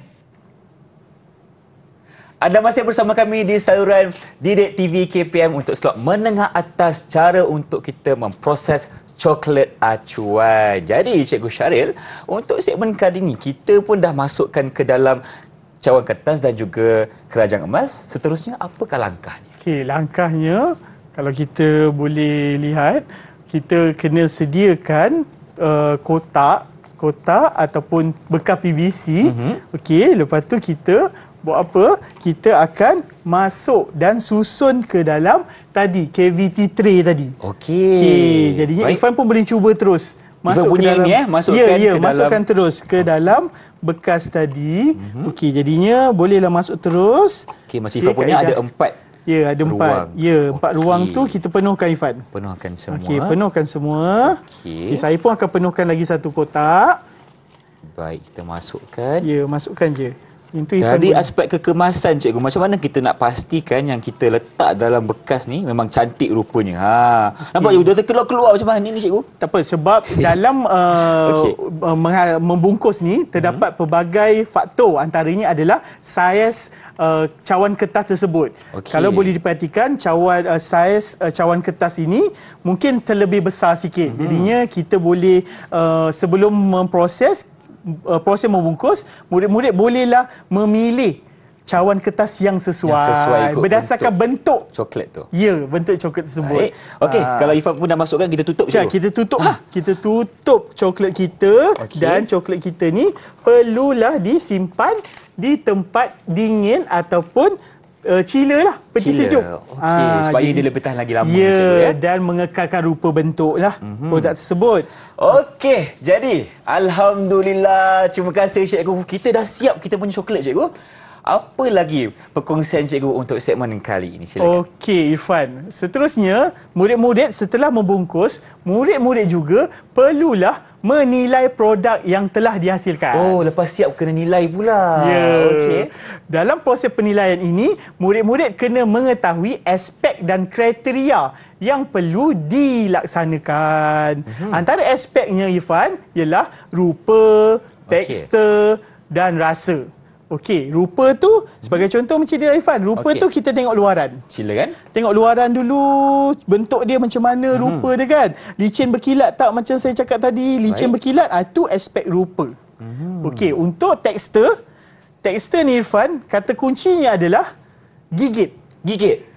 Anda masih bersama kami di saluran Didik TV KPM untuk slot menengah atas cara untuk kita memproses coklat acuan. Jadi Cikgu Syaril, untuk segmen kali ini kita pun dah masukkan ke dalam cawan kertas dan juga kerajang emas. Seterusnya apakah langkahnya? Okey, langkahnya kalau kita boleh lihat kita kena sediakan uh, kotak kotak ataupun bekas PVC. Mm-hmm. Okey, lepas tu kita buat apa? Kita akan masuk dan susun ke dalam tadi KVT tray tadi. Okey. Okey, jadinya Baik. Ifan pun boleh cuba terus masuk bunyi ke dalam ni eh, masukkan ya, ya, ke masukkan dalam. terus ke dalam bekas tadi. Mm-hmm. Okey, jadinya bolehlah masuk terus. Okey, macam okay, Ifan punya ada empat Ya, ada ruang. empat. Ya, empat okay. ruang tu kita penuhkan Ifan. Penuhkan semua. Okey, penuhkan semua. Okey. Okay, saya pun akan penuhkan lagi satu kotak. Baik, kita masukkan. Ya, masukkan je. Dari aspek kekemasan cikgu Macam mana kita nak pastikan Yang kita letak dalam bekas ni Memang cantik rupanya ha. okay. Nampak cikgu dah terkeluar-keluar macam mana ni cikgu Tak apa sebab dalam uh, okay. Membungkus ni Terdapat hmm. pelbagai faktor Antaranya adalah saiz uh, Cawan kertas tersebut okay. Kalau boleh diperhatikan cawan uh, Saiz uh, cawan kertas ini Mungkin terlebih besar sikit hmm. Jadinya kita boleh uh, sebelum memproses uh, proses membungkus, murid-murid bolehlah memilih cawan kertas yang sesuai, yang sesuai berdasarkan bentuk, bentuk coklat tu. Ya, bentuk coklat tersebut. Okey, ah. kalau Ifan pun dah masukkan kita tutup dulu. Ya, kita tutuplah. kita tutup coklat kita okay. dan coklat kita ni perlulah disimpan di tempat dingin ataupun uh, eh, Cina lah peti Cina. sejuk okay. supaya ah, jadi, dia lebih tahan lagi lama yeah, macam tu, ya? dan mengekalkan rupa bentuk lah mm-hmm. produk tersebut Okey, jadi Alhamdulillah terima kasih Encik kita dah siap kita punya coklat Encik apa lagi perkongsian cikgu untuk segmen kali ini? Okey, Irfan. Seterusnya, murid-murid setelah membungkus, murid-murid juga perlulah menilai produk yang telah dihasilkan. Oh, lepas siap kena nilai pula. Ya. Yeah. Okey. Dalam proses penilaian ini, murid-murid kena mengetahui aspek dan kriteria yang perlu dilaksanakan. Mm-hmm. Antara aspeknya, Irfan, ialah rupa, tekstur okay. dan rasa. Okey, rupa tu sebagai contoh macam dia Arifan, rupa okay. tu kita tengok luaran. Sila kan? Tengok luaran dulu, bentuk dia macam mana, hmm. rupa dia kan? Licin berkilat tak macam saya cakap tadi, licin Baik. berkilat, ah tu aspek rupa. Hmm. Okey, untuk tekstur, tekstur ni Irfan, kata kuncinya adalah gigit. Gigit.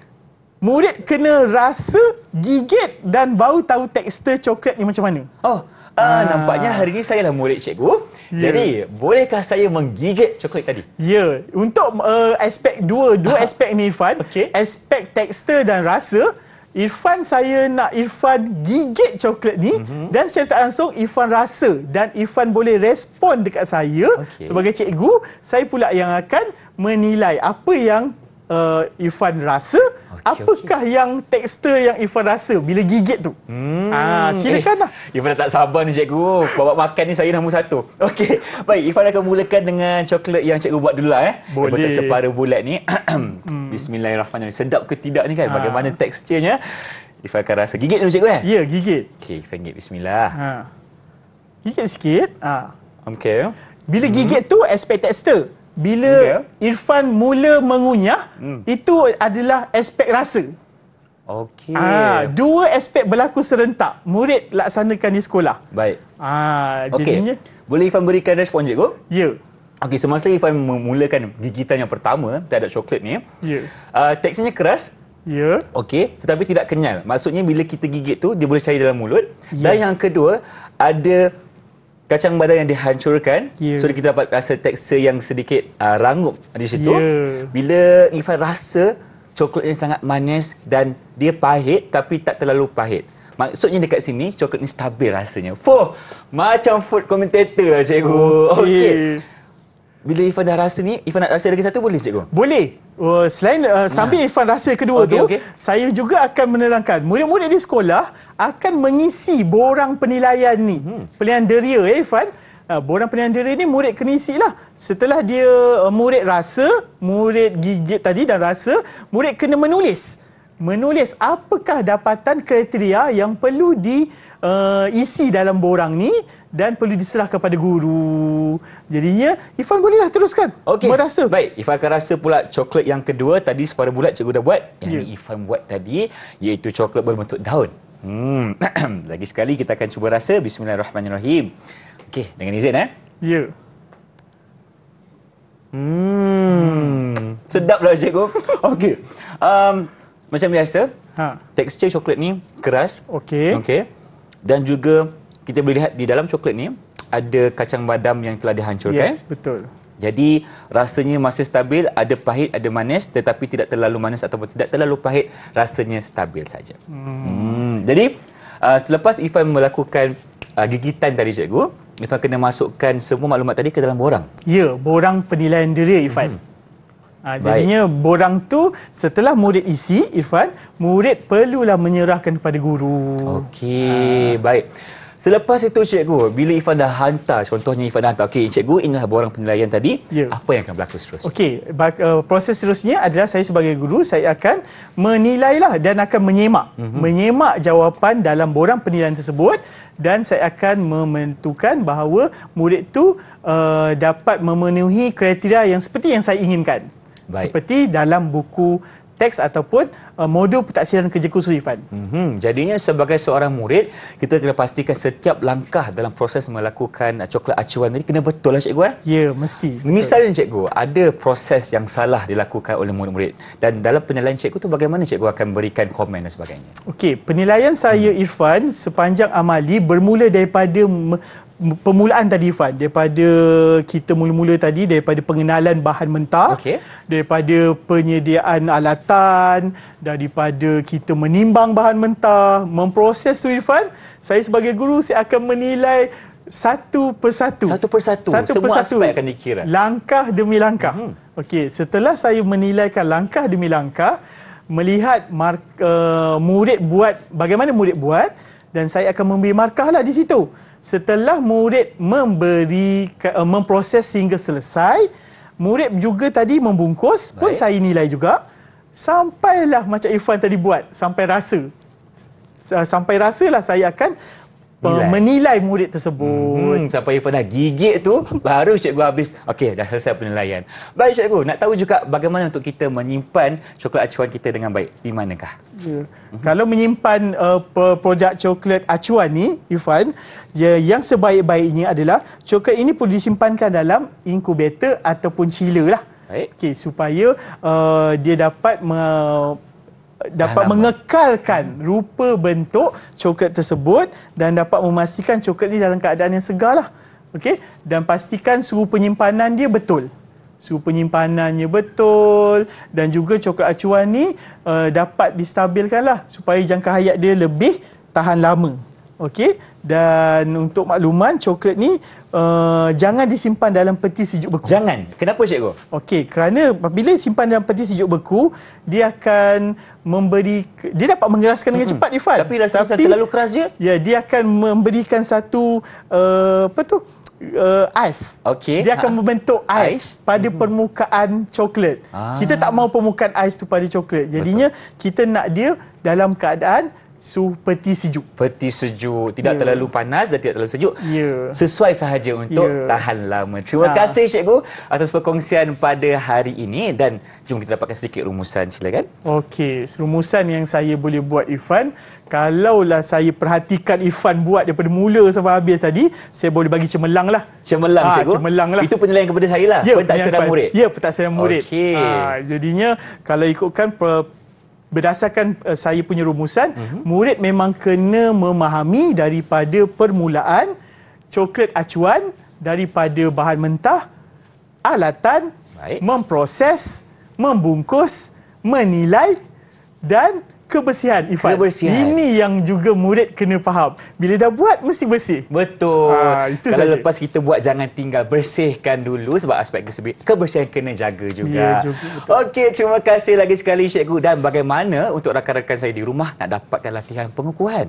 Murid kena rasa gigit dan bau tahu tekstur coklat ni macam mana. Oh, Ah, ah, nampaknya hari ini saya lah murid cikgu. Yeah. Jadi, bolehkah saya menggigit coklat tadi? Ya. Yeah. Untuk uh, aspek dua, dua ah. aspek ni Irfan. Okay. Aspek tekstur dan rasa. Irfan, saya nak Irfan gigit coklat ni. Mm-hmm. Dan secara tak langsung, Irfan rasa. Dan Irfan boleh respon dekat saya okay. sebagai cikgu. Saya pula yang akan menilai apa yang uh, Irfan rasa okay, apakah okay. yang tekstur yang Irfan rasa bila gigit tu hmm. ah, silakan eh, lah eh, Irfan tak sabar ni cikgu bawa makan ni saya nombor satu Okey, baik Irfan akan mulakan dengan coklat yang cikgu buat dulu lah eh boleh betul separa bulat ni hmm. Bismillahirrahmanirrahim sedap ke tidak ni kan ah. bagaimana ha. teksturnya Irfan akan rasa gigit tu cikgu eh ya gigit Okey, Irfan gigit bismillah ha. gigit sikit ha. Ah. Okay. Bila gigit hmm. tu, aspek tekstur bila okay. Irfan mula mengunyah, hmm. itu adalah aspek rasa. Okey. Ah, dua aspek berlaku serentak. Murid laksanakan di sekolah. Baik. Ah, jadinya. Okay. Boleh Irfan berikan respon cikgu? Ya. Yeah. Okey, semasa Irfan memulakan gigitan yang pertama ada coklat ni, ya. Yeah. Uh, teksnya keras? Ya. Yeah. Okey, tetapi tidak kenyal. Maksudnya bila kita gigit tu dia boleh cair dalam mulut. Yes. Dan yang kedua, ada kacang badan yang dihancurkan yeah. so kita dapat rasa tekstur yang sedikit uh, ah, rangup di situ yeah. bila Ifan rasa coklat ini sangat manis dan dia pahit tapi tak terlalu pahit maksudnya dekat sini coklat ni stabil rasanya Fuh, macam food commentator lah cikgu okey okay bila Ifan dah rasa ni, Ifan nak rasa lagi satu boleh cikgu? Boleh. Uh, selain uh, sambil nah. Ifan rasa kedua okay, tu, okay. saya juga akan menerangkan murid-murid di sekolah akan mengisi borang penilaian ni. Hmm. Pilihan deria eh Ifan. Uh, ah, borang penilaian deria ni murid kena isi lah. Setelah dia uh, murid rasa, murid gigit tadi dan rasa, murid kena menulis menulis apakah dapatan kriteria yang perlu diisi uh, dalam borang ni dan perlu diserah kepada guru. Jadinya, Ifan bolehlah teruskan. Okey. Merasa. Baik, Ifan akan rasa pula coklat yang kedua tadi separa bulat cikgu dah buat. Yang yeah. Ifan buat tadi iaitu coklat berbentuk daun. Hmm. Lagi sekali kita akan cuba rasa. Bismillahirrahmanirrahim. Okey, dengan izin eh. Ya. Yeah. Hmm. sedaplah lah cikgu. Okey. Um, macam biasa, ha. tekstur coklat ni keras. Okey. Okey. Dan juga kita boleh lihat di dalam coklat ni ada kacang badam yang telah dihancurkan. Yes, betul. Jadi rasanya masih stabil, ada pahit, ada manis tetapi tidak terlalu manis ataupun tidak terlalu pahit, rasanya stabil saja. Hmm. hmm. Jadi uh, selepas Ifan melakukan uh, gigitan tadi cikgu, Ifan kena masukkan semua maklumat tadi ke dalam borang. Ya, borang penilaian diri Ifan. Hmm. Ha, jadinya Baik. borang tu setelah murid isi, Irfan, murid perlulah menyerahkan kepada guru. Okey. Ha. Baik. Selepas itu cikgu, bila Ifan dah hantar, contohnya Ifan dah hantar, okey cikgu inilah borang penilaian tadi, yeah. apa yang akan berlaku seterusnya? Okey, uh, proses seterusnya adalah saya sebagai guru, saya akan menilailah dan akan menyemak. Mm-hmm. Menyemak jawapan dalam borang penilaian tersebut dan saya akan menentukan bahawa murid tu uh, dapat memenuhi kriteria yang seperti yang saya inginkan. Baik. seperti dalam buku teks ataupun uh, modul pentaksiran kerja khusus Ifan. Mm-hmm. Jadinya sebagai seorang murid, kita kena pastikan setiap langkah dalam proses melakukan uh, coklat acuan ini kena betul lah cikgu. Eh? Ya, mesti. Misalnya betul. cikgu, ada proses yang salah dilakukan oleh murid-murid dan dalam penilaian cikgu tu bagaimana cikgu akan berikan komen dan sebagainya? Okey, penilaian saya hmm. Irfan sepanjang amali bermula daripada permulaan tadi Ifan daripada kita mula-mula tadi daripada pengenalan bahan mentah okay. daripada penyediaan alatan daripada kita menimbang bahan mentah memproses tu Ifan saya sebagai guru saya akan menilai satu persatu satu persatu satu semua persatu. aspek akan dikira langkah demi langkah hmm. okey setelah saya menilaikan langkah demi langkah melihat mar- uh, murid buat bagaimana murid buat dan saya akan memberi markahlah di situ setelah murid memberi eh, memproses sehingga selesai murid juga tadi membungkus Baik. pun saya nilai juga sampailah macam Irfan tadi buat sampai rasa sampai rasalah saya akan menilai, menilai murid tersebut. Hmm, hmm, siapa yang pernah gigit tu, baru cikgu habis. Okey, dah selesai penilaian. Baik cikgu, nak tahu juga bagaimana untuk kita menyimpan coklat acuan kita dengan baik. Di manakah? Ya. Hmm. Kalau menyimpan uh, produk coklat acuan ni, Ifan, ya, yang sebaik-baiknya adalah coklat ini perlu disimpankan dalam inkubator ataupun chiller lah. Okay, supaya uh, dia dapat dapat mengekalkan rupa bentuk coklat tersebut dan dapat memastikan coklat ini dalam keadaan yang segar lah. Okey, dan pastikan suhu penyimpanan dia betul. Suhu penyimpanannya betul dan juga coklat acuan ni uh, dapat distabilkan lah supaya jangka hayat dia lebih tahan lama. Okey dan untuk makluman coklat ni uh, jangan disimpan dalam peti sejuk beku. Jangan. Kenapa cikgu? Okey, kerana bila simpan dalam peti sejuk beku, dia akan memberi dia dapat mengeraskan dengan cepat hmm. Ifan. Tapi rasa Tapi, terlalu keras je? Ya, dia akan memberikan satu uh, apa tu? Uh, ais. Okey. Dia akan ha. membentuk ais pada hmm. permukaan coklat. Ah. Kita tak ah. mahu permukaan ais tu pada coklat. Jadinya Betul. kita nak dia dalam keadaan su peti sejuk peti sejuk tidak yeah. terlalu panas dan tidak terlalu sejuk yeah. sesuai sahaja untuk yeah. tahan lama terima nah. kasih cikgu atas perkongsian pada hari ini dan jom kita dapatkan sedikit rumusan silakan okey rumusan yang saya boleh buat Ifan kalaulah saya perhatikan Ifan buat daripada mula sampai habis tadi saya boleh bagi cemerlang lah cemerlang ha, cikgu cemerlang lah itu penilaian kepada saya lah yeah, pentaksiran murid ya yeah, pentaksiran murid okey ha, jadinya kalau ikutkan per, berdasarkan uh, saya punya rumusan uh-huh. murid memang kena memahami daripada permulaan coklat acuan daripada bahan mentah alatan Baik. memproses membungkus menilai dan kebersihan Ifat. Kebersihan. Ini yang juga murid kena faham. Bila dah buat mesti bersih. Betul. Ha, itu Kalau sahaja. lepas kita buat jangan tinggal bersihkan dulu sebab aspek kebersihan kena jaga juga. Ya, juga Okey, terima kasih lagi sekali cikgu dan bagaimana untuk rakan-rakan saya di rumah nak dapatkan latihan pengukuhan?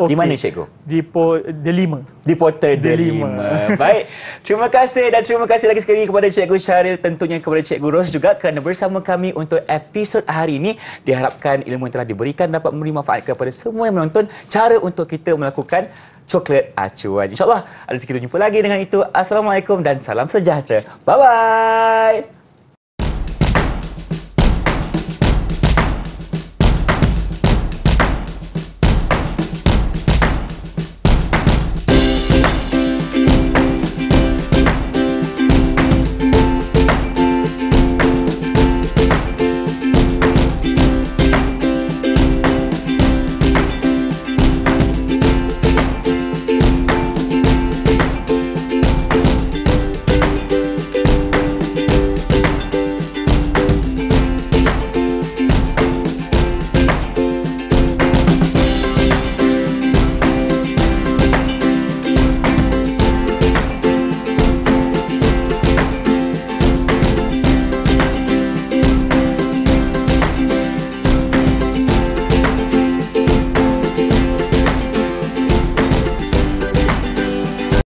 Okay. Di mana cikgu? Di po- Delima. Di Porter Delima. Delima. Baik. Terima kasih dan terima kasih lagi sekali kepada Cikgu Syahril tentunya kepada Cikgu Ros juga kerana bersama kami untuk episod hari ini. Diharapkan ilmu yang telah diberikan dapat memberi manfaat kepada semua yang menonton cara untuk kita melakukan coklat acuan. InsyaAllah ada sekitar jumpa lagi dengan itu. Assalamualaikum dan salam sejahtera. Bye-bye.